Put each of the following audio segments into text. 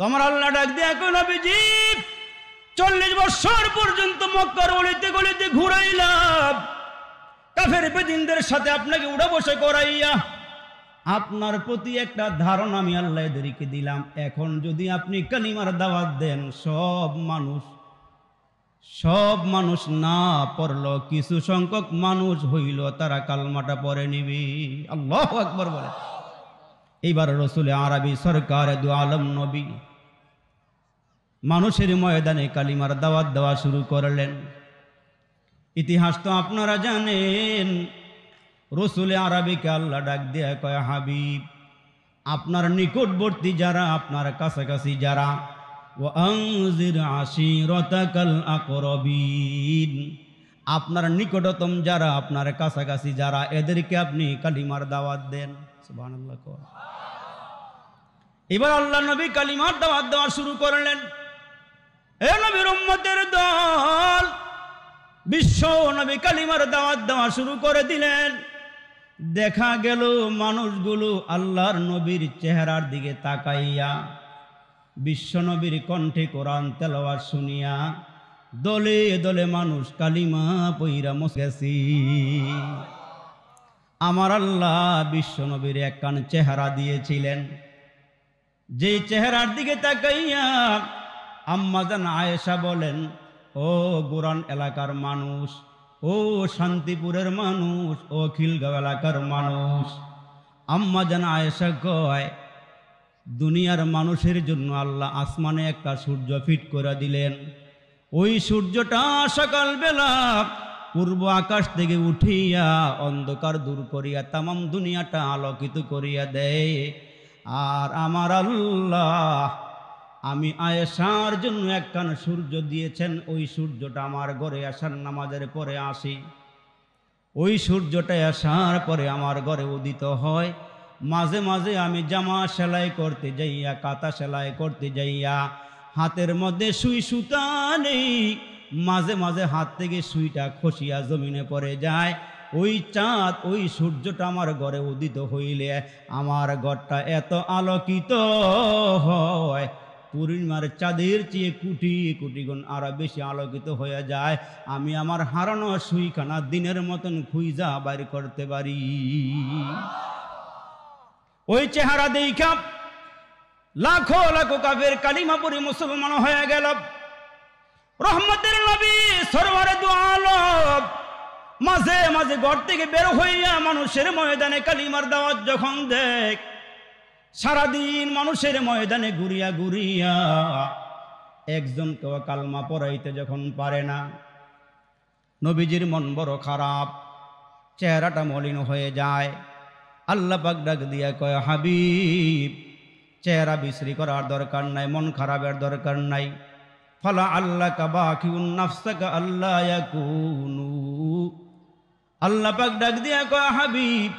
তোমার আল্লাহ ডাক দিয়ে এখন জীব চল্লিশ বছর পর্যন্ত মক্কার গলিতে গলিতে ঘুরাইলাম কাফের বেদিনদের সাথে আপনাকে উড়া বসে করাইয়া আপনার প্রতি একটা ধারণা আমি আল্লাহ এদেরকে দিলাম এখন যদি আপনি কালিমার দাওয়াত দেন সব মানুষ সব মানুষ না পড়ল কিছু সংখ্যক মানুষ হইল তারা কালমাটা পরে নিবি আল্লাহ একবার বলে এইবার রসুল আরবি সরকার দু আলম নবী মানুষের ময়দানে কালিমার দাওয়াত দেওয়া শুরু করলেন ইতিহাস তো আপনারা জানেন রসুল আরবিকে আল্লাহ ডাক দেয়া কয় হাবিব আপনার নিকটবর্তী যারা আপনার কাছাকাছি যারা ও আকরবিন আপনার নিকটতম যারা আপনার কাছাকাছি যারা এদেরকে আপনি কালিমার দাওয়াত দেন এবার আল্লাহ নবী কালিমার দাওয়াত দেওয়া শুরু করলেন এ নবীর দল বিশ্ব নবী কালিমার দাওয়াত দেওয়া শুরু করে দিলেন দেখা গেল মানুষগুলো আল্লাহর নবীর চেহারার দিকে তাকাইয়া বিশ্বনবীর কণ্ঠে কোরআন তেলাওয়ার শুনিয়া দলে দলে মানুষ কালিমা পৈরা মসেছি আমার আল্লাহ বিশ্বনবীর এক কান চেহারা দিয়েছিলেন যে চেহারার দিকে তাকাইয়া আম্মাজান আয়েশা বলেন ও গোরান এলাকার মানুষ ও শান্তিপুরের মানুষ ও খিলগাঁও এলাকার মানুষ আম্মাজান আয়েশা কয় দুনিয়ার মানুষের জন্য আল্লাহ আসমানে একটা সূর্য ফিট করে দিলেন ওই সূর্যটা সকালবেলা পূর্ব আকাশ থেকে উঠিয়া অন্ধকার দূর করিয়া তামাম দুনিয়াটা আলোকিত করিয়া দেয় আর আমার আল্লাহ আমি আয়েশার জন্য একখান সূর্য দিয়েছেন ওই সূর্যটা আমার ঘরে আসার নামাজের পরে আসি ওই সূর্যটা আসার পরে আমার ঘরে উদিত হয় মাঝে মাঝে আমি জামা সেলাই করতে যাইয়া কাতা সেলাই করতে যাইয়া হাতের মধ্যে সুই সুতা নেই মাঝে মাঝে হাত থেকে সুইটা খসিয়া জমিনে পড়ে যায় ওই চাঁদ ওই সূর্যটা আমার ঘরে উদিত হইলে আমার ঘরটা এত আলোকিত হয় পূর্ণিমার চাঁদের চেয়ে কোটি কোটি গুণ আরো বেশি আলোকিত হয়ে যায় আমি আমার হারানো সুইখানা দিনের মতন খুঁজা বাইর করতে পারি ওই চেহারা দেখা লাখো লাখো কাফের কালিমাপুরি মুসলমান হয়ে গেল রহমতের নবী সরোয়ারে দু মাঝে মাঝে ঘর থেকে বের হইয়া মানুষের ময়দানে কালিমার দাওয়াত যখন দেখ সারাদিন মানুষের ময়দানে ঘুরিয়া ঘুরিয়া একজন কেউ কালমা পড়াইতে যখন পারে না নবীজির মন বড় খারাপ চেহারাটা মলিন হয়ে যায় আল্লাহ পাক ডাক দিয়া কয় হাবিব চেহারা বিশ্রি করার দরকার নাই মন খারাপের দরকার নাই ফলা আল্লাহ কাবা খিউন আল্লাহ আল্লাহ পাক ডাক দিয়া কয় হাবিব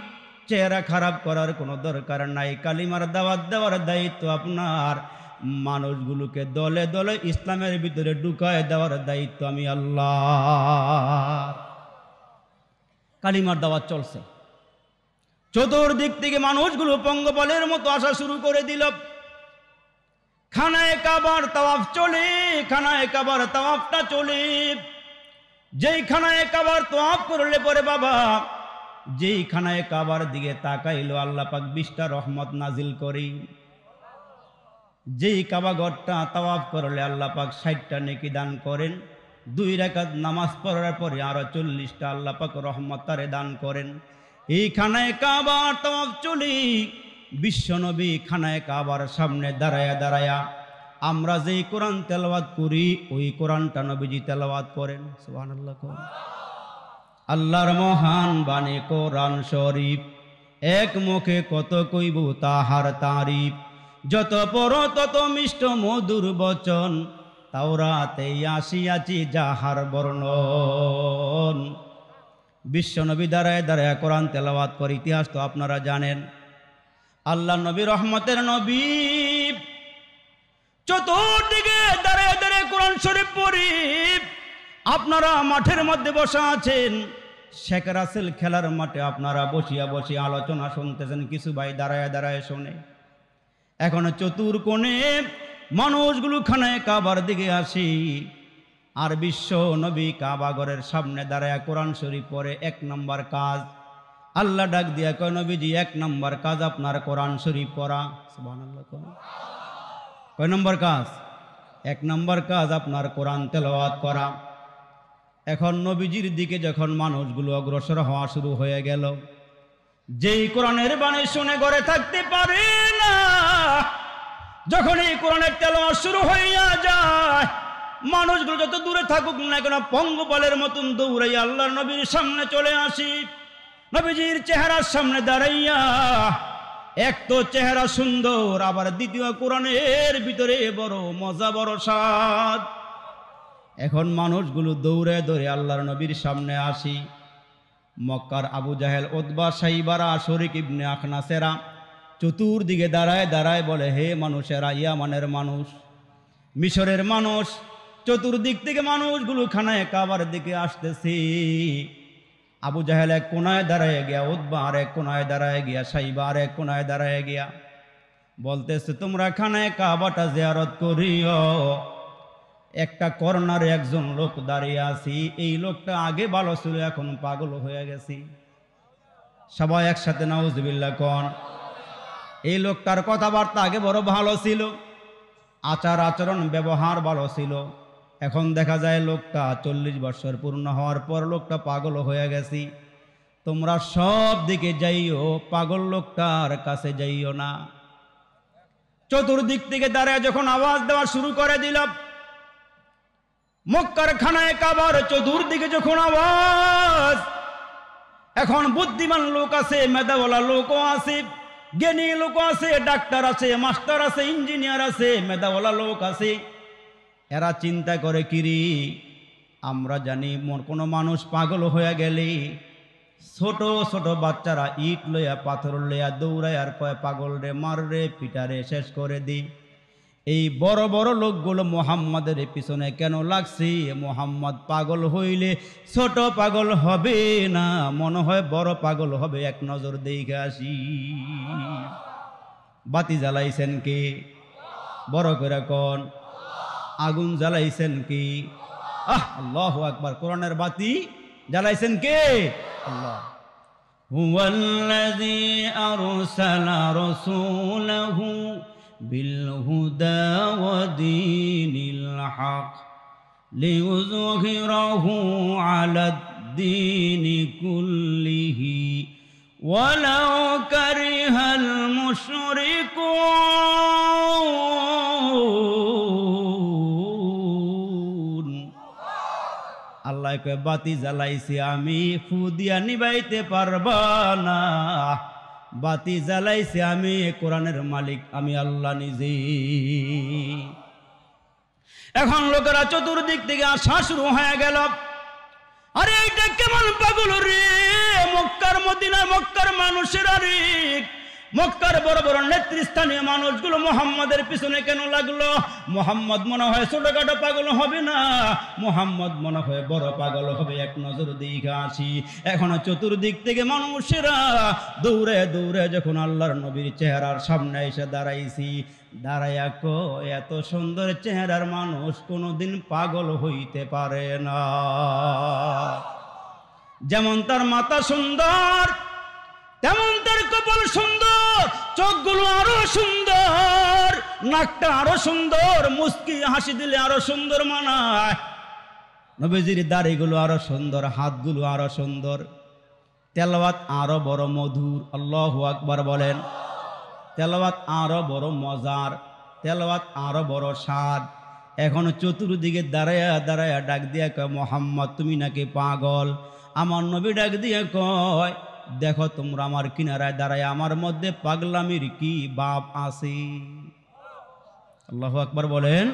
চেহারা খারাপ করার কোনো দরকার নাই কালিমার দাওয়াত দেওয়ার দায়িত্ব আপনার মানুষগুলোকে দলে দলে ইসলামের ভিতরে ঢুকায় দেওয়ার দায়িত্ব আমি আল্লাহ কালিমার দাওয়াত চলছে চতুর্দিক থেকে মানুষগুলো পঙ্গপালের মতো আসা শুরু করে দিল খানায় কাবার তাওয়াফ চলে খানায় কাবার তাওয়াফটা চলে যেই খানায় কাবার তাওয়াফ করলে পরে বাবা যেইখানায় কাবার দিকে তাকাইল আল্লাহ পাক বিশটা রহমত নাজিল করি যেই কাবাঘরটা তাওয়াফ করলে আল্লাহ পাক ষাটটা নেকি দান করেন দুই রেখাত নামাজ পড়ার পরে আরো চল্লিশটা আল্লাহ পাক রহমত তারে দান করেন এইখানায় কাবার তাওয়াফ চলি বিশ্বনবী খানায় কাবার সামনে দাঁড়ায়া দাঁড়ায়া আমরা যেই কোরআন তেলাওয়াত করি ওই কোরআনটা নবীজি তেলাওয়াত করেন সুবহানাল্লাহ আল্লাহর মহান বাণী কোরআন শরীফ এক মুখে কত কইব তাহার তারিফ যত পর তত মিষ্ট মধুর বচন তাওরাতে আসিয়াছি যাহার বর্ণন বিশ্বনবী দ্বারায় দ্বারায় কোরআন তেলাওয়াত করে ইতিহাস তো আপনারা জানেন আল্লাহ নবী রহমতের নবী চতুর্দিকে দাঁড়ায় দাঁড়ায় কোরআন শরীফ পরিফ আপনারা মাঠের মধ্যে বসা আছেন শেখ রাসেল খেলার মাঠে আপনারা বসিয়া বসিয়া আলোচনা শুনতেছেন কিছু ভাই দাঁড়ায় দাঁড়ায় শোনে এখন চতুর কোণে মানুষগুলো খানে কাবার দিকে আসি আর বিশ্ব নবী কাবাগরের সামনে দাঁড়ায় কোরআন শরীফ পরে এক নম্বর কাজ আল্লাহ ডাক দিয়া কয় নবীজি এক নম্বর কাজ আপনার কোরআন শরীফ পড়া কয় নম্বর কাজ এক নম্বর কাজ আপনার কোরআন তেলাওয়াত করা এখন নবীজির দিকে যখন মানুষগুলো অগ্রসর হওয়া শুরু হয়ে গেল যেই কোরআনের বাণী শুনে গড়ে থাকতে পারে না যখন এই কোরআনের তেল শুরু হইয়া যায় মানুষগুলো যত দূরে থাকুক না কেন পঙ্গপালের মতন দৌড়াই আল্লাহ নবীর সামনে চলে আসি নবীজির চেহারার সামনে দাঁড়াইয়া এক তো চেহারা সুন্দর আবার দ্বিতীয় কোরআনের ভিতরে বড় মজা বড় সাদ এখন মানুষগুলো দৌড়ে দৌড়ে আল্লাহর নবীর সামনে আসি মক্কার আবু জাহেল ওদবা সাইবারা শরিক ইবনে সেরা চতুর্দিকে দাঁড়ায় দাঁড়ায় বলে হে মানুষেরা ইয়ামানের মানুষ মিশরের মানুষ চতুর্দিক থেকে মানুষগুলো খানায় কাবার দিকে আসতেছি আবু জাহেল এক কোনায় দাঁড়ায় গিয়া ওদবা আর এক কোনায় দাঁড়ায় গিয়া সাইবা আর এক কোনায় দাঁড়ায় গিয়া বলতেছে তোমরা খানায় কাবাটা জিয়ারত করিও একটা কর্নারে একজন লোক দাঁড়িয়ে আছি এই লোকটা আগে ভালো ছিল এখন পাগল হয়ে গেছি সবাই একসাথে নাউজবিল্লা কন এই লোকটার কথাবার্তা আগে বড় ভালো ছিল আচার আচরণ ব্যবহার ভালো ছিল এখন দেখা যায় লোকটা চল্লিশ বছর পূর্ণ হওয়ার পর লোকটা পাগল হয়ে গেছি তোমরা সব দিকে যাইও পাগল লোকটার কাছে যাইও না চতুর্দিক থেকে দাঁড়ায় যখন আওয়াজ দেওয়া শুরু করে দিলাম মক্কার খানায় কাবার চতুর্দিকে যখন আওয়াজ এখন বুদ্ধিমান লোক আছে মেধাওয়ালা লোকও আছে জ্ঞানী লোক আছে ডাক্তার আছে মাস্টার আছে ইঞ্জিনিয়ার আছে মেধাওয়ালা লোক আছে এরা চিন্তা করে কিরি আমরা জানি কোনো মানুষ পাগল হয়ে গেলে ছোট ছোট বাচ্চারা ইট লইয়া পাথর লইয়া দৌড়ায় আর কয় পাগল রে মার রে পিটারে শেষ করে দিই এই বড় বড় লোকগুলো মোহাম্মদের পিছনে কেন লাগছে মোহাম্মদ পাগল হইলে ছোট পাগল হবে না মনে হয় বড় পাগল হবে এক নজর দেখে আসি বাতি জ্বালাইছেন কি বড় করে কন আগুন জ্বালাইছেন কি আহ আল্লাহ একবার কোরআনের বাতি জ্বালাইছেন কে আল্লাহ هو الذي أرسل رسوله بالهدى ودين الحق ليظهره على الدين كله ولو كره المشركون আল্লাহ বাতি জ্বালাইছি আমি ফুদিয়া নিবাইতে পারবা না বাতি জ্বালাইছে আমি কোরআনের মালিক আমি আল্লাহ নিজে এখন লোকেরা চতুর্দিক থেকে আসা শুরু হয়ে গেল আরে এটা কেমন পাগল রে মক্কার মদিনা মক্কার মানুষের আরে মক্কার বড় বড় নেতৃস্থানীয় মানুষগুলো মোহাম্মদের পিছনে কেন লাগলো মোহাম্মদ মনে হয় ছোটখাটো পাগল হবে না মোহাম্মদ মনে হয় বড় পাগল হবে এক নজর দিকে আসি এখন চতুর্দিক থেকে মানুষেরা দৌড়ে দৌড়ে যখন আল্লাহর নবীর চেহারার সামনে এসে দাঁড়াইছি দাঁড়াইয়া কো এত সুন্দর চেহারার মানুষ কোনোদিন পাগল হইতে পারে না যেমন তার মাতা সুন্দর তেমন তার কপাল সুন্দর চোখগুলো আরো সুন্দর নাকটা আরো সুন্দর মুস্কি হাসি দিলে আরো সুন্দর মানায় নবীজির দাড়িগুলো আরো সুন্দর হাতগুলো আরো সুন্দর তেলাওয়াত আরো বড় মধুর আল্লাহ আকবার বলেন তেলাওয়াত আরো বড় মজার তেলাওয়াত আরো বড় স্বাদ এখন চতুর্দিকে দাঁড়ায়া দাঁড়ায়া ডাক দিয়া কয় মোহাম্মদ তুমি নাকি পাগল আমার নবী ডাক দিয়া কয় দেখো তোমরা আমার কিনারায় দাঁড়ায় আমার মধ্যে পাগলামির কি বাপ আসে আল্লাহ আকবর বলেন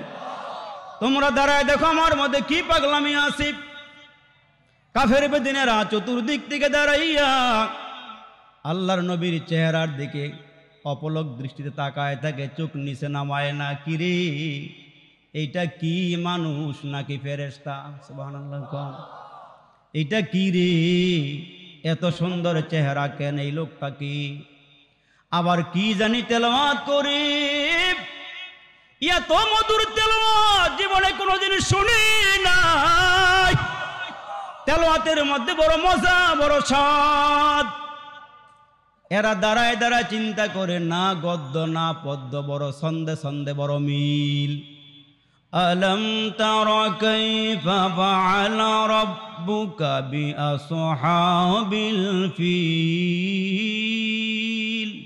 তোমরা দাঁড়ায় দেখো আমার মধ্যে কি পাগলামি আসি কাফের বেদিনেরা চতুর্দিক থেকে দাঁড়াইয়া আল্লাহর নবীর চেহারার দিকে অপলক দৃষ্টিতে তাকায় থাকে চোখ নিচে নামায় না কিরে এইটা কি মানুষ নাকি ফেরেস্তা সুবাহ এইটা কি রে এত সুন্দর চেহারা কেন এই লোকটা কি আবার কি জানি তেলমাত করি এত মধুর তেলমাত জীবনে জিনিস শুনি নাই তেলওয়াতের মধ্যে বড় মজা বড় স্বাদ এরা দাঁড়ায় দাঁড়ায় চিন্তা করে না গদ্য না পদ্ম বড় ছন্দে ছন্দে বড় মিল ألم تر كيف فعل ربك بأصحاب الفيل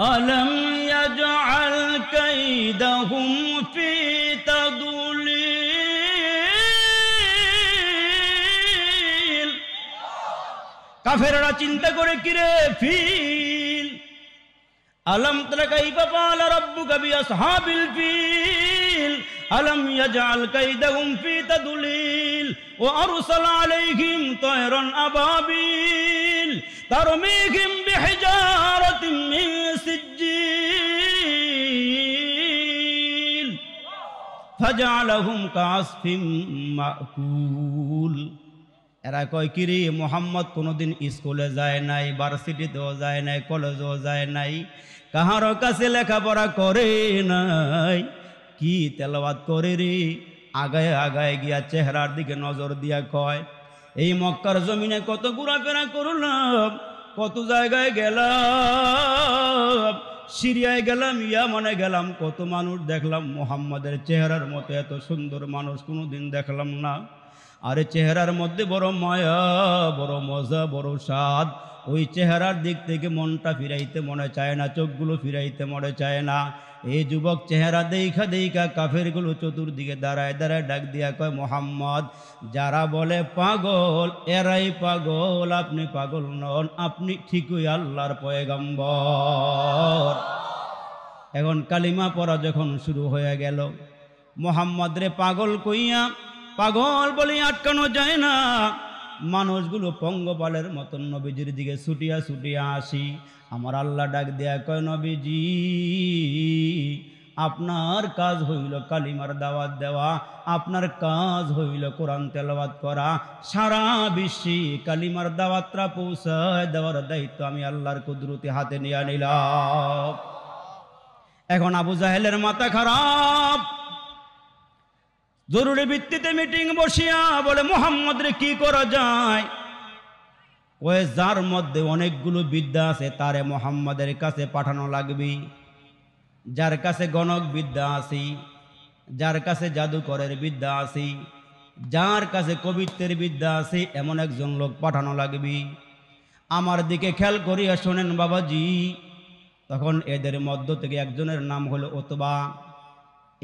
ألم يجعل كيدهم في تضليل কাফেররা চিন্তা করে কিরে ফিল আলম তরা কাইফা পাল রব্বুকা বিআসহাবিল ফিল আলম ইয়াজাল কাইদাহুম ফি তাদলিল ওয়া আরসাল আলাইহিম তায়রান আবাবিল তারমিহিম বিহিজারাতিন মিন সিজ্জিল ফাজআলাহুম কাআসফিম মাকুল এরা কয় কি মোহাম্মদ কোনোদিন স্কুলে যায় নাই ভার্সিটিতেও যায় নাই কলেজেও যায় নাই কাহার কাছে লেখাপড়া করে নাই কি তেলাওয়াত করে রে আগায় আগায় গিয়া চেহারার দিকে নজর দিয়া কয় এই মক্কার জমিনে কত ঘোরাফেরা করলাম কত জায়গায় গেলাম সিরিয়ায় গেলাম ইয়া মনে গেলাম কত মানুষ দেখলাম মোহাম্মদের চেহারার মতো এত সুন্দর মানুষ কোনো দিন দেখলাম না আরে চেহারার মধ্যে বড় মায়া বড় মজা বড় স্বাদ ওই চেহারার দিক থেকে মনটা ফিরাইতে মনে চায় না চোখগুলো ফিরাইতে মনে চায় না এই যুবক চেহারা দেইখা দেইখা কাফেরগুলো চতুর্দিকে দাঁড়ায় দাঁড়ায় ডাক দিয়া কয় মোহাম্মদ যারা বলে পাগল এরাই পাগল আপনি পাগল নন আপনি ঠিকই আল্লাহর পয়গম্বর এখন কালিমা পড়া যখন শুরু হয়ে গেল মোহাম্মদ রে পাগল কইয়া পাগল বলে আটকানো যায় না মানুষগুলো পঙ্গপালের মতন নবীজির দিকে ছুটিয়া ছুটিয়া আসি আমার আল্লাহ ডাক দেয়া কয় নবীজি আপনার কাজ হইল কালিমার দাওয়াত দেওয়া আপনার কাজ হইল কোরআন তেলাবাদ করা সারা বিশ্বে কালিমার দাওয়াতরা পৌঁছায় দেওয়ার দায়িত্ব আমি আল্লাহর কুদরতি হাতে নিয়ে নিলাম এখন আবু জাহেলের মাথা খারাপ জরুরি ভিত্তিতে মিটিং বসিয়া বলে মোহাম্মদ রে কি করা যায় ওয়ে যার মধ্যে অনেকগুলো বিদ্যা আছে তারে মোহাম্মদের কাছে পাঠানো লাগবে যার কাছে গণক বিদ্যা আছে যার কাছে জাদুকরের বিদ্যা আছে যার কাছে কবিত্বের বিদ্যা আছে এমন একজন লোক পাঠানো লাগবে আমার দিকে খেয়াল করিয়া শোনেন বাবাজি তখন এদের মধ্য থেকে একজনের নাম হলো অতবা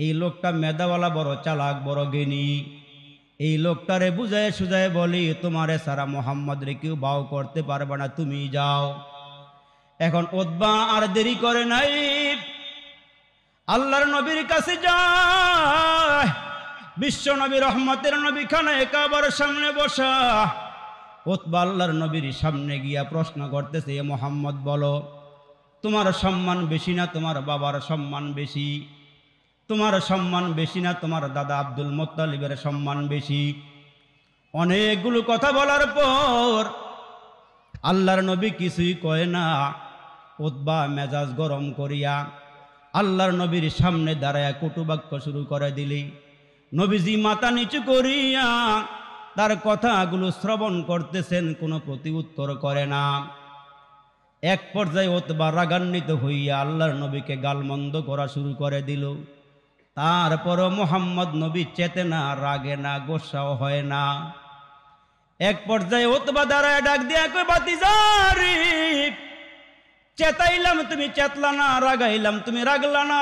এই লোকটা মেদাওয়ালা বড় চালাক বড় জ্ঞানী এই লোকটারে বুঝায় সুজায় বলি তোমারে সারা মোহাম্মদ রে কেউ বাউ করতে পারবে না তুমি যাও এখন ওদবা আর দেরি করে নাই আল্লাহর নবীর কাছে যায় বিশ্ব নবী রহমতের নবী খানা একাবার সামনে বসা ওতবা আল্লাহর নবীর সামনে গিয়া প্রশ্ন করতেছে এ মোহাম্মদ বলো তোমার সম্মান বেশি না তোমার বাবার সম্মান বেশি তোমার সম্মান বেশি না তোমার দাদা আব্দুল মোত্তালিবের সম্মান বেশি অনেকগুলো কথা বলার পর আল্লাহর নবী কিছুই কয় না উদ্বা মেজাজ গরম করিয়া আল্লাহর নবীর সামনে দাঁড়ায় কটুবাক্য শুরু করে দিলি নবীজি মাথা নিচু করিয়া তার কথাগুলো শ্রবণ করতেছেন কোনো প্রতি উত্তর করে না এক পর্যায়ে ওতবা রাগান্বিত হইয়া আল্লাহর নবীকে গালমন্দ করা শুরু করে দিল তারপরও মোহাম্মদ নবী চেতে না রাগে না গোসাও হয় না এক পর্যায়ে ওতবা দাঁড়ায় ডাক দিয়া কই বাতিজারি চেতাইলাম তুমি চেতলা না রাগাইলাম তুমি রাগলা না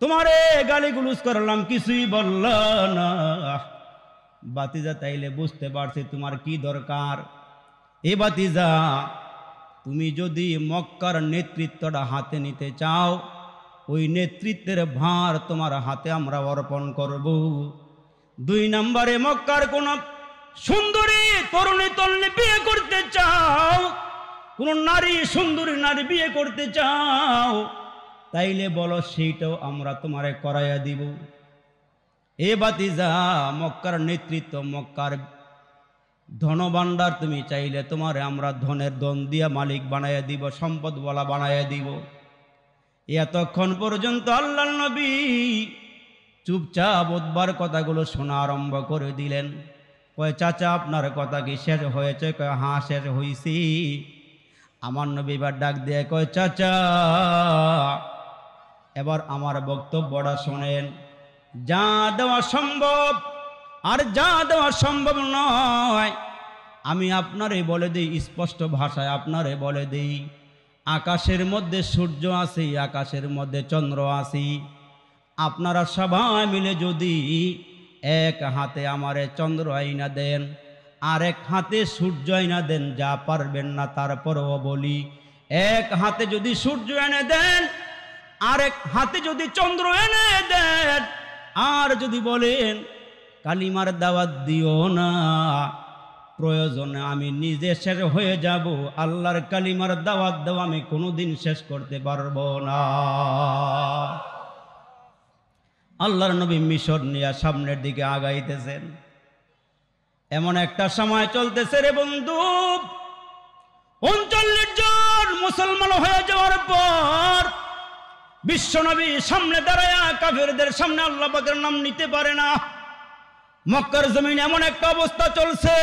তোমারে গালি গুলুস করলাম কিছুই বলল না বাতিজা তাইলে বুঝতে পারছি তোমার কি দরকার এ বাতিজা তুমি যদি মক্কার নেতৃত্বটা হাতে নিতে চাও ওই নেতৃত্বের ভার তোমার হাতে আমরা অর্পণ করব দুই নম্বরে মক্কার কোন সুন্দরী তরুণী তরুণী বিয়ে করতে চাও কোন নারী সুন্দরী নারী বিয়ে করতে চাও তাইলে বলো সেইটাও আমরা তোমারে করাইয়া দিব এ বাতি যা মক্কার নেতৃত্ব মক্কার ধনভাণ্ডার তুমি চাইলে তোমারে আমরা ধনের দন দিয়া মালিক বানাইয়া দিব সম্পদ বলা বানাইয়া দিব এতক্ষণ পর্যন্ত আল্লাহ নবী চুপচাপ উদ্বার কথাগুলো শোনা আরম্ভ করে দিলেন কয় চাচা আপনার কথা কি শেষ হয়েছে কয় হাঁ শেষ হইছি আমার নবী এবার ডাক দিয়ে কয় চাচা এবার আমার বক্তব্যটা শোনেন যা দেওয়া সম্ভব আর যা দেওয়া সম্ভব নয় আমি আপনারে বলে দিই স্পষ্ট ভাষায় আপনারে বলে দিই আকাশের মধ্যে সূর্য আছে আকাশের মধ্যে চন্দ্র আসি আপনারা সবাই মিলে যদি এক হাতে আমারে চন্দ্র আইনা দেন আর এক হাতে সূর্য আইনা দেন যা পারবেন না তারপরও বলি এক হাতে যদি সূর্য এনে দেন আর এক হাতে যদি চন্দ্র এনে দেন আর যদি বলেন কালিমার দাওয়াত দিও না প্রয়োজনে আমি নিজে শেষ হয়ে যাব আল্লাহর কালিমার দাওয়াত দেওয়া আমি কোনোদিন শেষ করতে পারবো না আল্লাহর নবী মিশর নিয়ে সামনের দিকে আগাইতেছেন এমন একটা সময় চলতেছে রে বন্ধু উনচল্লিশ জন মুসলমান হয়ে যাওয়ার পর বিশ্বনবী সামনে দাঁড়ায় কাফেরদের সামনে আল্লাহ নাম নিতে পারে না মক্কার জমিন এমন একটা অবস্থা চলছে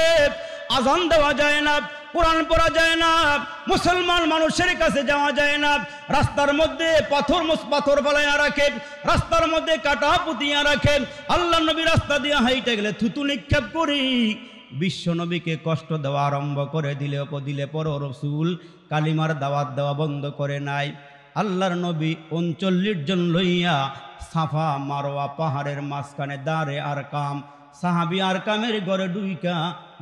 আজান দেওয়া যায় না কোরআন পড়া যায় না মুসলমান মানুষের কাছে যাওয়া যায় না রাস্তার মধ্যে পাথর পাথর ফেলাইয়া রাখে রাস্তার মধ্যে কাটা পুতিয়া রাখে আল্লাহ নবী রাস্তা দিয়ে হাইটে গেলে থুতু নিক্ষেপ করি বিশ্ব নবীকে কষ্ট দেওয়া আরম্ভ করে দিলে দিলে পর রসুল কালিমার দাওয়াত দেওয়া বন্ধ করে নাই আল্লাহর নবী উনচল্লিশ জন লইয়া সাফা মারোয়া পাহাড়ের মাঝখানে দাঁড়ে আর কাম সাহাবি আর কামের ঘরে ডুইকা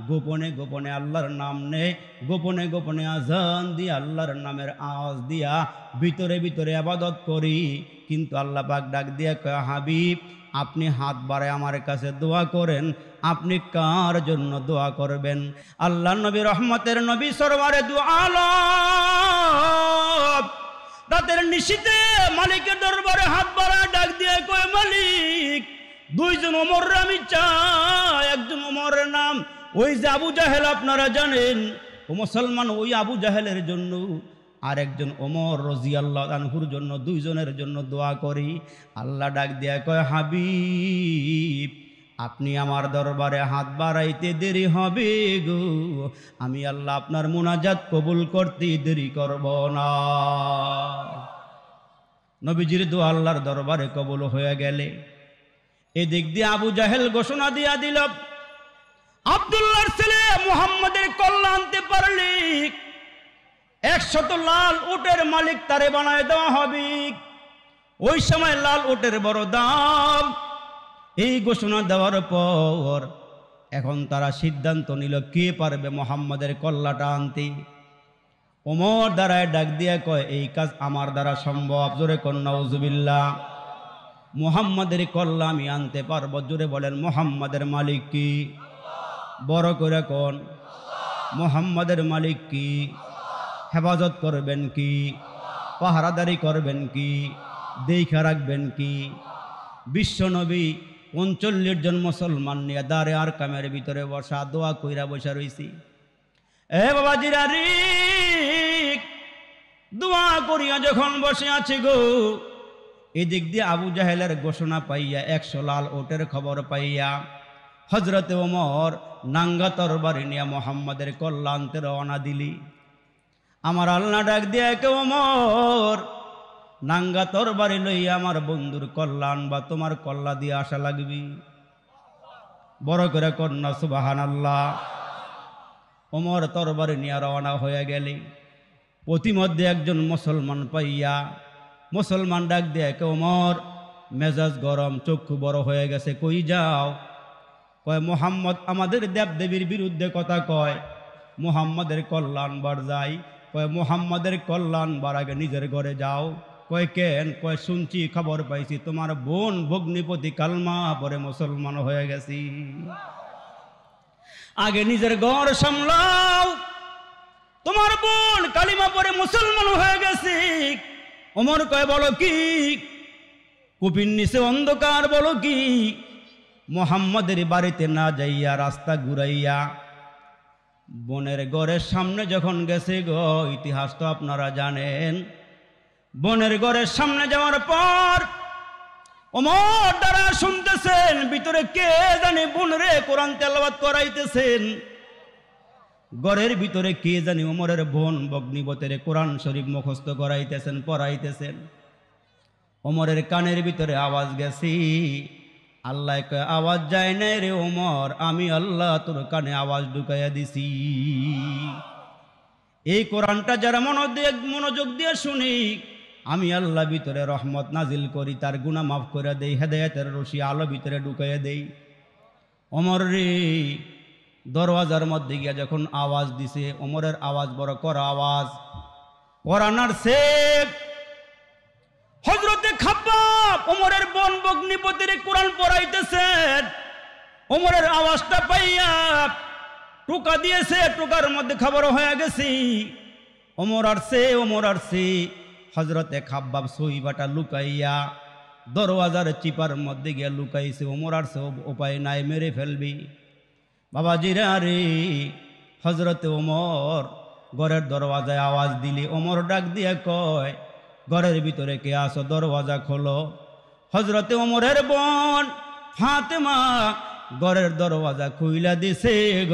গোপনে গোপনে আল্লাহর নাম নে গোপনে গোপনে আজান দি আল্লাহর নামের আওয়াজ দিয়া ভিতরে ভিতরে আবাদত করি কিন্তু আল্লাহ পাক ডাক দিয়া কয় হাবিব আপনি হাত বাড়ায় আমার কাছে দোয়া করেন আপনি কার জন্য দোয়া করবেন আল্লাহ নবী রহমতের নবী সরবারে দু আলম নিশিতে মালিকের দরবারে হাত বাড়ায় ডাক দিয়ে কয় মালিক দুইজন অমর আমি চাই একজন অমরের নাম ওই যে আবু জাহেল আপনারা জানেন ও মুসলমান ওই আবু জাহেলের জন্য আর একজন ওমর আল্লাহ আনহুর জন্য দুইজনের জন্য দোয়া করি আল্লাহ ডাক দেয়া কয় হাবিব আপনি আমার দরবারে হাত বাড়াইতে দেরি হবে গো আমি আল্লাহ আপনার মোনাজাত কবুল করতে দেরি করব না নবীজির দোয়া আল্লাহর দরবারে কবুল হয়ে গেলে এদিক দিয়ে আবু জাহেল ঘোষণা দিয়া দিল আবদুল্লার ছেলে মুহাম্মদের কল্যাণ আনতে পারলি একশত লাল উটের মালিক তারে বানায় দেওয়া হবে ওই সময় লাল উটের বড় দাম এই ঘোষণা দেওয়ার পর এখন তারা সিদ্ধান্ত নিল কে পারবে মোহাম্মদের কল্লাটা আনতে ওমর দ্বারায় ডাক দিয়ে কয় এই কাজ আমার দ্বারা সম্ভব জোরে কন্যা উজুবিল্লা মোহাম্মদের কল্লা আনতে পারব জুড়ে বলেন মোহাম্মদের মালিক কি বড় করে কোন মোহাম্মদের মালিক কি হেফাজত করবেন কি পাহারাদারি করবেন কি দেখা রাখবেন কি বিশ্বনবী পঞ্চল্লিশ জন মুসলমান নিয়ে দাঁড়ে আর কামের ভিতরে বসা দোয়া কইরা বসা রয়েছি এ বাবা জিরারি দোয়া করিয়া যখন বসে আছে গো এদিক দিয়ে আবু জাহেলের ঘোষণা পাইয়া একশো লাল ওটের খবর পাইয়া হজরতে ওমর নাঙ্গা তরবারি নিয়া মোহাম্মদের কল্যাণতে রওনা দিলি আমার আল্লাহ ডাক দিয়ে একে ওমর নাঙ্গা তরবারি লইয়া আমার বন্ধুর কল্যাণ বা তোমার কল্লা দিয়ে আসা লাগবি বড় করে কন্যা সুবাহান আল্লাহ ওমর তরবারি নিয়ে রওনা হয়ে গেলি প্রতিমধ্যে একজন মুসলমান পাইয়া মুসলমান ডাক দিয়ে কে ওমর মেজাজ গরম চক্ষু বড় হয়ে গেছে কই যাও কয় মোহাম্মদ আমাদের দেবদেবীর বিরুদ্ধে কথা কয় মোহাম্মদের কল্যাণ বার যাই কয় মোহাম্মদের কল্যাণ বার আগে নিজের ঘরে যাও কয় কেন কয় শুনছি খবর পাইছি তোমার বোন ভগ্নিপতি কালমা পরে মুসলমান হয়ে গেছি আগে নিজের ঘর সামলাও তোমার বোন কালিমা পরে মুসলমান হয়ে গেছি অমর কয় বলো কি কুপির নিচে অন্ধকার বলো কি মোহাম্মদের বাড়িতে না যাইয়া রাস্তা ঘুরাইয়া বনের গড়ের সামনে যখন গেছে গো ইতিহাস তো আপনারা জানেন বনের গড়ের সামনে যাওয়ার পর অমর দ্বারা শুনতেছেন ভিতরে কে জানে বোন রে কোরআন তেলাবাদ করাইতেছেন গড়ের ভিতরে কে জানি অমরের বোন বগ্নিবতের কোরআন শরীফ মুখস্থ করাইতেছেন পড়াইতেছেন অমরের কানের ভিতরে আওয়াজ গেছি আল্লাহ আওয়াজ যায় নাই রে ওমর আমি আল্লাহ তোর কানে আওয়াজ ঢুকাইয়া দিছি এই কোরআনটা যারা মনোযোগ মনোযোগ দিয়ে শুনি আমি আল্লাহ ভিতরে রহমত নাজিল করি তার গুণা মাফ করে দেই হেদায়তের রশি আলো ভিতরে ঢুকাইয়া দেই অমর রে দরওয়াজার মধ্যে গিয়া যখন আওয়াজ দিছে অমরের আওয়াজ বড় করা আওয়াজ করানার শেখ হজরতে খাপ্পাপ ওমরের বন বগ্নিপতির কোরআন পড়াইতেছেন অমরের আওয়াজটা পাইয়া টোকা দিয়েছে টোকার মধ্যে খবর হয়ে গেছি অমর আর সে অমর আর সে হজরতে খাব্বাব সহিবাটা লুকাইয়া দরওয়াজার চিপার মধ্যে গিয়া লুকাইছে অমর আর সে উপায় নাই মেরে ফেলবি বাবা জিরা রে হজরতে ওমর ঘরের দরওয়াজায় আওয়াজ দিলি ওমর ডাক দিয়ে কয় ঘরের ভিতরে কে আসো দরওয়াজা খোলো হজরতে ওমরের বোন ফাতেমা ঘরের দরওয়াজা খুইলা দিছে গ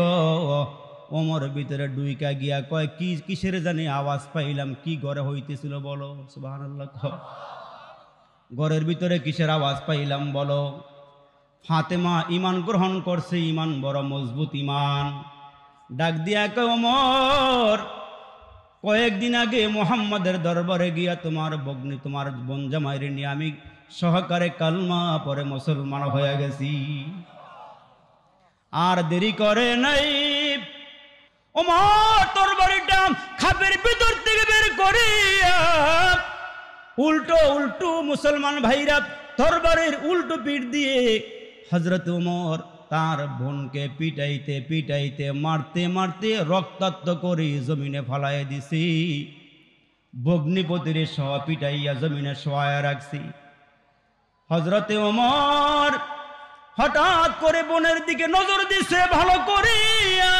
ওমর ভিতরে ডুইকা গিয়া কয় কি কিসের জানি আওয়াজ পাইলাম কি ঘরে হইতেছিল বলো সুবাহ ঘরের ভিতরে কিসের আওয়াজ পাইলাম বলো ফাতেমা ইমান গ্রহণ করছে ইমান বড় মজবুত ইমান ডাক দিয়া কমর কয়েকদিন আগে মোহাম্মদের দরবারে গিয়া তোমার বগ্নি তোমার বনজামাইরে নিয়ে আমি সহকারে কালমা পরে মুসলমান হয়ে গেছি আর দেরি করে নাই ওমর তোর বাড়িটা খাপের ভিতর থেকে বের করি উল্টো উল্টো মুসলমান ভাইরা তরবারের উল্টো পিঠ দিয়ে হজরত উমর তার বোনকে পিটাইতে পিটাইতে মারতে মারতে রক্তাক্ত করে জমিনে ফালাই দিছি ভগ্নিপতির সোয়া পিটাইয়া জমিনে সোয়া রাখছি হজরতে ওমর হঠাৎ করে বোনের দিকে নজর দিছে ভালো করিয়া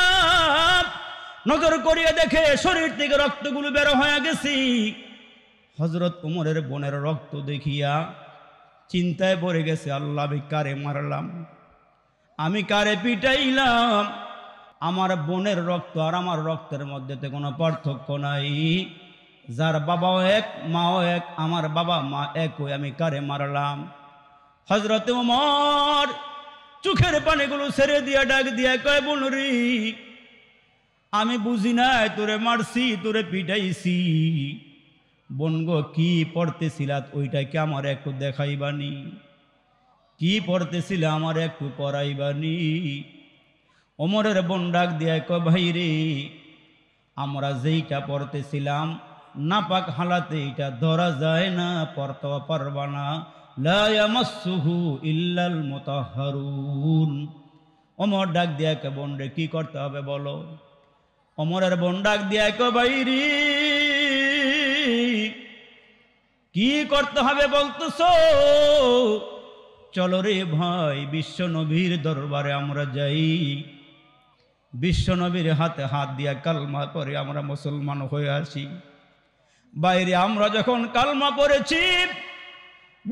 নজর করিয়া দেখে শরীর থেকে রক্তগুলো বের হয়ে গেছি হজরত ওমরের বোনের রক্ত দেখিয়া চিন্তায় পড়ে গেছে আল্লাহ আমি কারে মারলাম আমি কারে পিটাইলাম আমার বোনের রক্ত আর আমার রক্তের মধ্যে তো কোনো পার্থক্য নাই যার বাবাও এক মাও এক আমার বাবা মা এক হয়ে আমি কারে মারলাম হজরত মার চোখের পানিগুলো ছেড়ে দিয়া ডাক দিয়া কয় বোনরি আমি বুঝি নাই তোরে মারছি তোরে পিটাইছি বনগো কি পড়তেছিলাত ওইটাকে আমার একটু দেখাইবানি কি পড়তেছিল আমার একটু পড়াইবানি অমরের বোন ডাক দিয়া ক ভাই রে আমরা যেইটা পড়তেছিলাম না পাক হালাতে এইটা ধরা যায় না পড়তে পারবা না লায়ামাসুহু ইল্লাল হারুন অমর ডাক দিয়া কে বন রে কি করতে হবে বলো অমরের বন ডাক দিয়া ক ভাই রে কি করতে হবে বলতেছ চলো রে ভাই বিশ্ব নবীর দরবারে আমরা যাই বিশ্ব নবীর হাতে হাত দিয়া কালমা পরে আমরা মুসলমান হয়ে আসি বাইরে আমরা যখন কালমা পড়েছি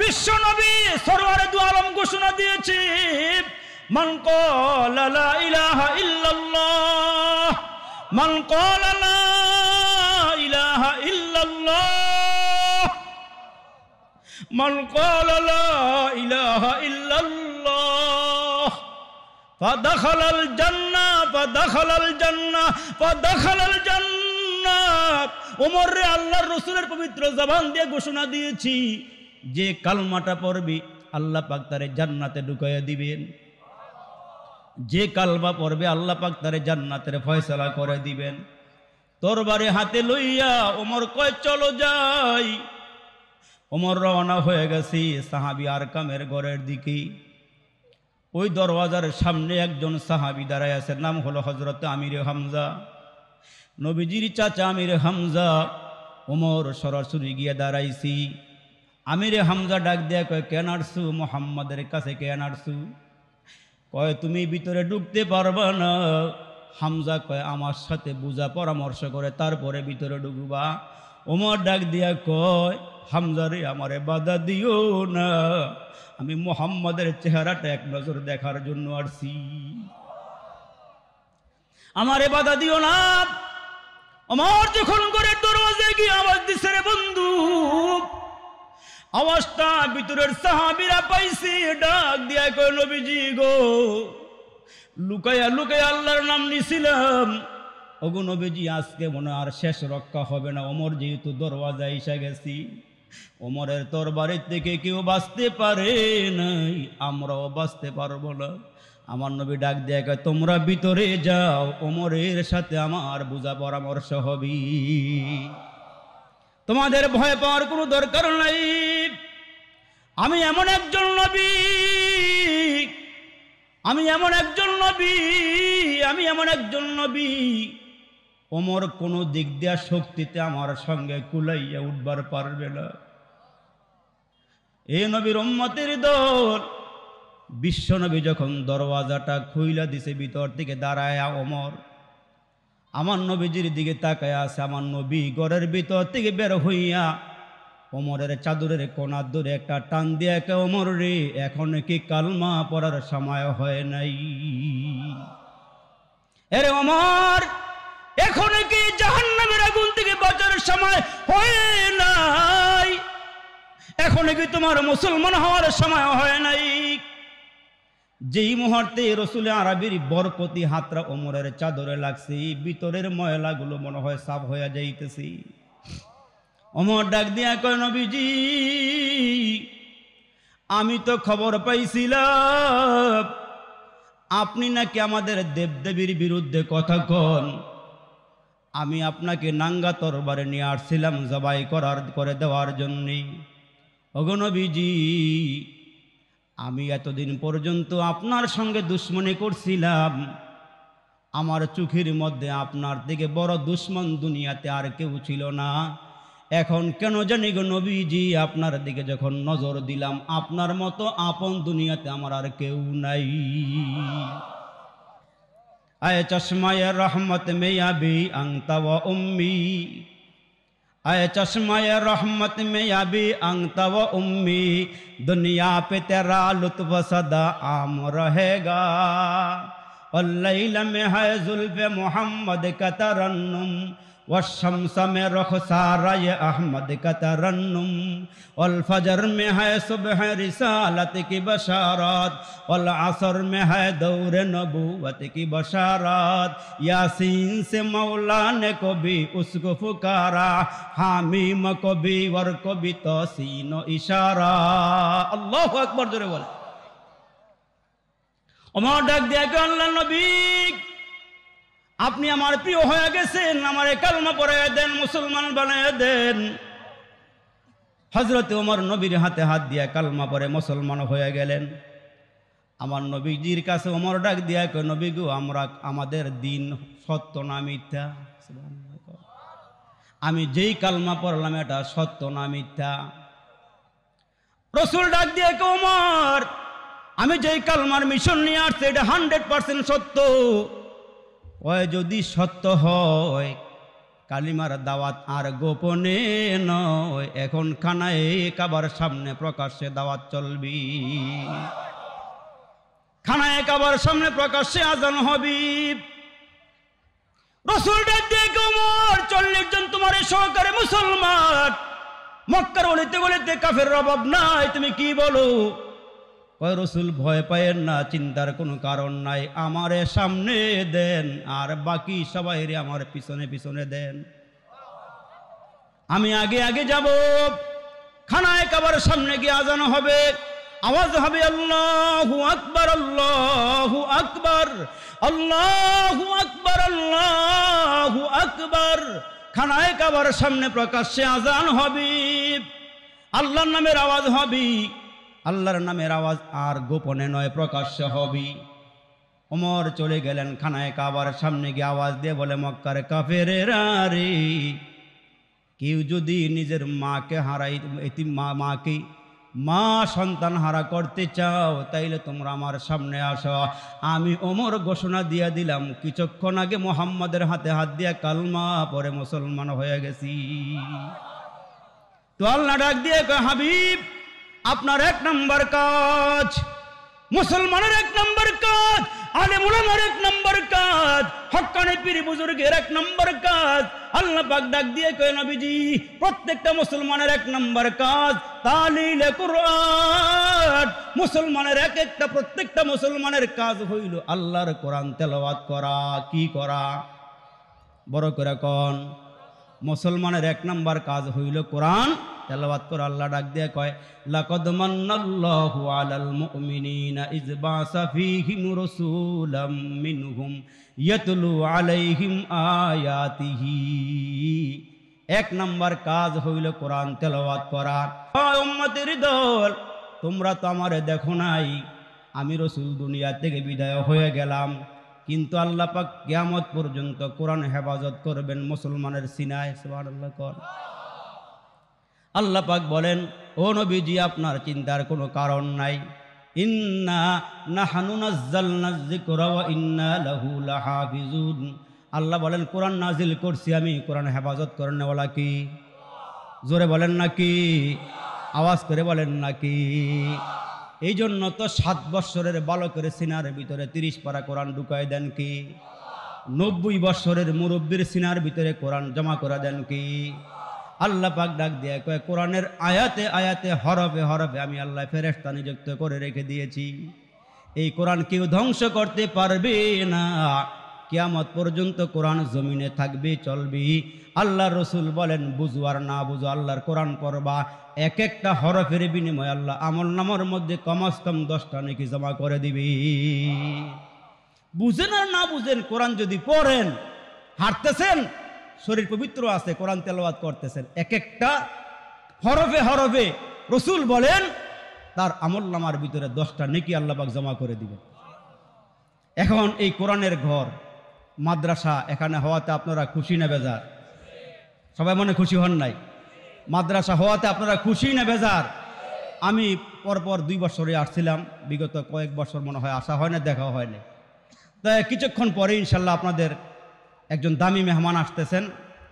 বিশ্ব নবী সরোয়ারে দু আলম ঘোষণা দিয়েছি মান লা ইলাহা ইলাহা ইল্লাল্লাহ من قال لا إله إلا الله فدخل الجنة فدخل الجنة فدخل الجنة ওমরে আল্লাহর রসুলের পবিত্র জবান দিয়ে ঘোষণা দিয়েছি যে কালমাটা পড়বি আল্লাহ পাক তারে জান্নাতে ঢুকাইয়া দিবেন যে কালমা পড়বে আল্লাহ পাক তারে জান্নাতের ফয়সলা করে দিবেন তোর বাড়ি হাতে লইয়া ওমর কয় চলো যাই ওমর রওনা হয়ে গেছি সাহাবি আরকামের ঘরের দিকে ওই দরওয়াজার সামনে একজন সাহাবি দাঁড়ায় আছে নাম হলো হজরত আমির হামজা নবীজির চাচা আমির হামজা ওমর সরাসরি গিয়ে দাঁড়াইছি আমির হামজা ডাক দেয়া কয় কেন আসু মোহাম্মদের কাছে কেন আসু কয় তুমি ভিতরে ঢুকতে পারবা না হামজা কয় আমার সাথে বুঝা পরামর্শ করে তারপরে ভিতরে ঢুকবা ওমর ডাক দিয়া কয় হামজারে আমারে বাধা দিও না আমি মোহাম্মদের চেহারাটা এক নজর দেখার জন্য আসছি আমারে বাধা দিও না আমার যখন করে দরওয়াজায় গিয়ে আওয়াজ দিছে রে বন্ধু আওয়াজটা ভিতরের সাহাবিরা পাইছি ডাক দিয়া কয় নবীজি গো লুকাইয়া লুকাইয়া আল্লাহর নাম নিছিলাম ওগো নবীজি আজকে মনে আর শেষ রক্ষা হবে না ওমর যেহেতু দরওয়াজা এসে গেছি অমরের তোর বাড়ির থেকে কেউ বাঁচতে পারে নাই আমরাও বাঁচতে পারবো না আমার নবী ডাক দেয় তোমরা ভিতরে যাও অমরের সাথে আমার বোঝা পরামর্শ হবি তোমাদের ভয় পাওয়ার কোনো দরকার নাই আমি এমন একজন নবী আমি এমন একজন নবী আমি এমন একজন নবী ওমর কোনো দিক দেওয়া শক্তিতে আমার সঙ্গে কুলাইয়া উঠবার পারবে না এ নবীর উম্মতের দল বিশ্বনবী যখন দরওয়াজাটা খুইলা দিছে ভিতর থেকে দাঁড়ায় ওমর আমার নবীজির দিকে তাকায় আছে আমার নবী ঘরের ভিতর থেকে বের হইয়া ওমরের চাদরের কোনার দূরে একটা টান দিয়ে একে ওমর রে এখন কি কালমা পড়ার সময় হয় নাই এরে অমর এখন কি জাহান্নামের আগুন থেকে বাঁচার সময় হয়ে নাই এখন কি তোমার মুসলমান হওয়ার সময় হয় নাই যেই মুহূর্তে রসুল আরবির বরকতি হাতরা ওমরের চাদরে লাগছে ভিতরের ময়লাগুলো মনে হয় সাফ হয়ে যাইতেছি অমর ডাক দিয়া কয় নবীজি আমি তো খবর পাইছিলাম আপনি নাকি আমাদের দেবদেবীর বিরুদ্ধে কথা কন আমি আপনাকে নাঙ্গা তরবারে নিয়ে আসছিলাম জবাই করার করে দেওয়ার জন্যে অগনবীজি আমি এতদিন পর্যন্ত আপনার সঙ্গে দুশ্মনী করছিলাম আমার চোখের মধ্যে আপনার থেকে বড় দুশ্মন দুনিয়াতে আর কেউ ছিল না এখন কেন জানি গো নবীজি আপনার দিকে যখন নজর দিলাম আপনার মতো আপন দুনিয়াতে আমার আর কেউ নাই اے چشمہ رحمت میں ابھی و امی اے چشمہ رحمت میں ابھی یابی و امی دنیا پہ تیرا لطف صدا عام رہے گا میں ہے ظلف محمد کا ترنم والشمس میں رخ سارا احمد کا ترنم والفجر میں ہے صبح رسالت کی بشارات والعصر میں ہے دور نبوت کی بشارات یاسین سے مولا نے کو بھی اس کو فکارا حامیم کو بھی ور کو بھی توسین و اشارہ اللہ اکبر جرے رہے والے اور مہاں ڈاک دیا کہ اللہ نبی کی আপনি আমার প্রিয় হয়ে গেছেন আমার কালমা পরে দেন মুসলমান বানিয়ে দেন হজরত ওমর নবীর হাতে হাত দিয়া কালমা পরে মুসলমান হয়ে গেলেন আমার নবীজির কাছে ওমর ডাক দিয়া কে নবী গো আমরা আমাদের দিন সত্য না মিথ্যা আমি যেই কালমা পড়লাম এটা সত্য না মিথ্যা রসুল ডাক দিয়ে ওমর আমি যেই কালমার মিশন নিয়ে আসছে এটা হান্ড্রেড পার্সেন্ট সত্য ওয় যদি সত্য হয় কালিমার দাওয়াত আর গোপনে নয় এখন খানায় কাবার সামনে প্রকাশ্যে দাওয়াত চলবি খানায় কাবার সামনে প্রকাশ্যে আজান হবি রসুল কুমার চল্লিশ জন তোমার সহকারে মুসলমান মক্কার বলিতে বলিতে কাফের অভাব নাই তুমি কি বলো কয় রসুল ভয় পায়েন না চিন্তার কোনো কারণ নাই আমারে সামনে দেন আর বাকি সবাই রে আমার পিছনে পিছনে দেন আমি আগে আগে যাব খানায় কাবার সামনে গিয়ে আজান হবে আওয়াজ হবে আল্লাহ আকবর আল্লাহ আকবর আল্লাহ আকবর আল্লাহ আকবর খানায় কাবার সামনে প্রকাশ্যে আজান হবে আল্লাহর নামের আওয়াজ হবে আল্লাহর নামের আওয়াজ আর গোপনে নয় প্রকাশ্য হবি ওমর চলে গেলেন খানায় কাবার সামনে গিয়ে আওয়াজ দিয়ে বলে মক্কার কাফের রে কেউ যদি নিজের মাকে হারাই এটি মা মাকে মা সন্তান হারা করতে চাও তাইলে তোমরা আমার সামনে আসো আমি ওমর ঘোষণা দিয়া দিলাম কিছুক্ষণ আগে মোহাম্মদের হাতে হাত দিয়া কালমা পরে মুসলমান হয়ে গেছি তো আল্লাহ ডাক দিয়ে হাবিব আপনার এক নম্বর কাজ মুসলমানের এক নম্বর কাজ আলে মুলামার এক নম্বর কাজ হকানে পীর বুজুর্গের এক নম্বর কাজ আল্লাহ পাক ডাক দিয়ে কয় নবীজি প্রত্যেকটা মুসলমানের এক নম্বর কাজ তালিল কোরআন মুসলমানের এক একটা প্রত্যেকটা মুসলমানের কাজ হইল আল্লাহর কোরআন তেলাওয়াত করা কি করা বড় করে কন মুসলমানের এক নম্বর কাজ হইল কোরআন তেলাওয়াত করে আল্লাহ ডাক দিয়ে কয় লাকদ মান্নাল্লাহু আলাল মুমিনিনা ইয বাসা ফীহিম রাসূলাম মিনহুম ইয়াতলু আলাইহিম আয়াতিহি এক নাম্বার কাজ হইল কোরআন তেলাওয়াত করা উম্মতের দল তোমরা তো আমারে দেখো নাই আমি রসুল দুনিয়া থেকে বিদায় হয়ে গেলাম কিন্তু আল্লাহ পাক কিয়ামত পর্যন্ত কোরআন হেফাজত করবেন মুসলমানের সিনায় সুবহানাল্লাহ কর আল্লাহ পাক বলেন ও নবীজি আপনার চিন্তার কোনো কারণ নাই ইন্না নাহানুনাজ্জালনাজিকুরাওয়াইন্নালাহুলাহাফিজুন আল্লাহ বলেন কোরআন নাজিল করছি আমি কোরআন হেফাজত করেন কি জোরে বলেন নাকি আওয়াজ করে বলেন নাকি এই জন্য তো সাত বৎসরের বালকের সিনার ভিতরে তিরিশ পারা কোরআন ঢুকায় দেন কি নব্বই বৎসরের মুরব্বীর সিনার ভিতরে কোরআন জমা করা দেন কি আল্লাহ পাক ডাক দিয়ে কয় কোরআনের আয়াতে আয়াতে হরফে হরফে আমি আল্লাহ ফেরেস্তা নিযুক্ত করে রেখে দিয়েছি এই কোরআন কেউ ধ্বংস করতে পারবে না কিয়ামত পর্যন্ত কোরআন জমিনে থাকবে চলবে আল্লাহ রসুল বলেন বুঝু আর না বুঝো আল্লাহর কোরআন পড়বা এক একটা হরফের বিনিময় আল্লাহ আমল নামর মধ্যে কমাস কম দশটা নাকি জমা করে দিবি বুঝেন আর না বুঝেন কোরআন যদি পড়েন হাঁটতেছেন শরীর পবিত্র আছে কোরআন তেলাওয়াত করতেছেন এক একটা হরফে হরফে রসুল বলেন তার আমল নামার ভিতরে দশটা নেকি আল্লাহবাক জমা করে দিবেন এখন এই কোরআনের ঘর মাদ্রাসা এখানে হওয়াতে আপনারা খুশি না বেজার সবাই মনে খুশি হন নাই মাদ্রাসা হওয়াতে আপনারা খুশি না বেজার আমি পরপর দুই বছরে আসছিলাম বিগত কয়েক বছর মনে হয় আসা হয় না দেখা হয়নি তাই কিছুক্ষণ পরে ইনশাল্লাহ আপনাদের একজন দামি মেহমান আসতেছেন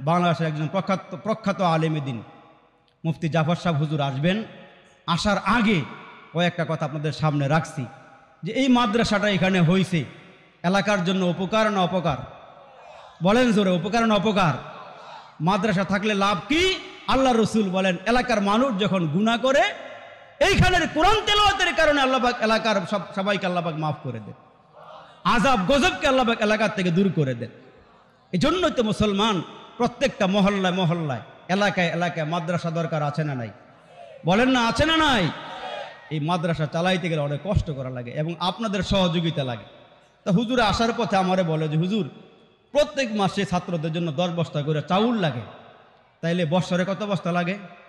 বাংলাদেশের একজন প্রখ্যাত প্রখ্যাত আলেমেদিন মুফতি জাফর সাহ হুজুর আসবেন আসার আগে কয়েকটা কথা আপনাদের সামনে রাখছি যে এই মাদ্রাসাটা এখানে হয়েছে এলাকার জন্য উপকার না অপকার বলেন জোরে উপকার না অপকার মাদ্রাসা থাকলে লাভ কি আল্লাহ রসুল বলেন এলাকার মানুষ যখন গুণা করে এইখানের কোরআন তেলাওয়াতের কারণে আল্লাহবাক এলাকার সব সবাইকে আল্লাহবাক মাফ করে দেন আজাব গজবকে আল্লাহবাক এলাকার থেকে দূর করে দেন এই জন্যই তো মুসলমান প্রত্যেকটা মহল্লায় মহল্লায় এলাকায় এলাকায় মাদ্রাসা দরকার আছে না নাই বলেন না আছে না নাই এই মাদ্রাসা চালাইতে গেলে অনেক কষ্ট করা লাগে এবং আপনাদের সহযোগিতা লাগে তা হুজুর আসার পথে আমারে বলে যে হুজুর প্রত্যেক মাসে ছাত্রদের জন্য দশ বস্তা করে চাউল লাগে তাইলে বৎসরে কত বস্তা লাগে